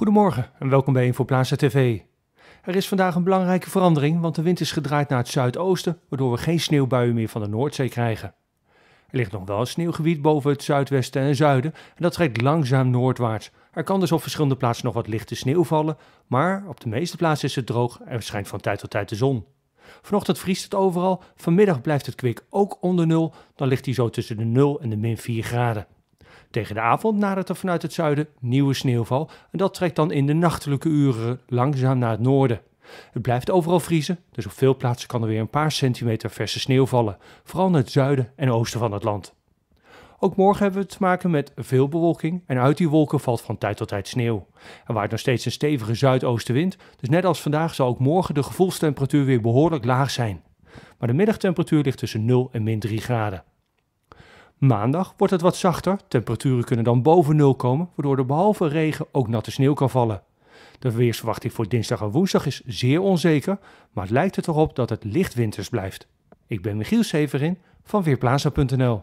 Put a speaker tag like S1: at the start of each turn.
S1: Goedemorgen en welkom bij Infoplaza TV. Er is vandaag een belangrijke verandering, want de wind is gedraaid naar het zuidoosten, waardoor we geen sneeuwbuien meer van de Noordzee krijgen. Er ligt nog wel een sneeuwgebied boven het zuidwesten en zuiden en dat trekt langzaam noordwaarts. Er kan dus op verschillende plaatsen nog wat lichte sneeuw vallen, maar op de meeste plaatsen is het droog en schijnt van tijd tot tijd de zon. Vanochtend vriest het overal, vanmiddag blijft het kwik ook onder nul, dan ligt hij zo tussen de 0 en de min 4 graden. Tegen de avond nadert er vanuit het zuiden nieuwe sneeuwval en dat trekt dan in de nachtelijke uren langzaam naar het noorden. Het blijft overal vriezen, dus op veel plaatsen kan er weer een paar centimeter verse sneeuw vallen, vooral in het zuiden en oosten van het land. Ook morgen hebben we te maken met veel bewolking en uit die wolken valt van tijd tot tijd sneeuw. Er waait nog steeds een stevige zuidoostenwind, dus net als vandaag zal ook morgen de gevoelstemperatuur weer behoorlijk laag zijn. Maar de middagtemperatuur ligt tussen 0 en min 3 graden. Maandag wordt het wat zachter, temperaturen kunnen dan boven nul komen, waardoor er behalve regen ook natte sneeuw kan vallen. De weersverwachting voor dinsdag en woensdag is zeer onzeker, maar het lijkt er toch op dat het licht winters blijft. Ik ben Michiel Severin van Weerplaza.nl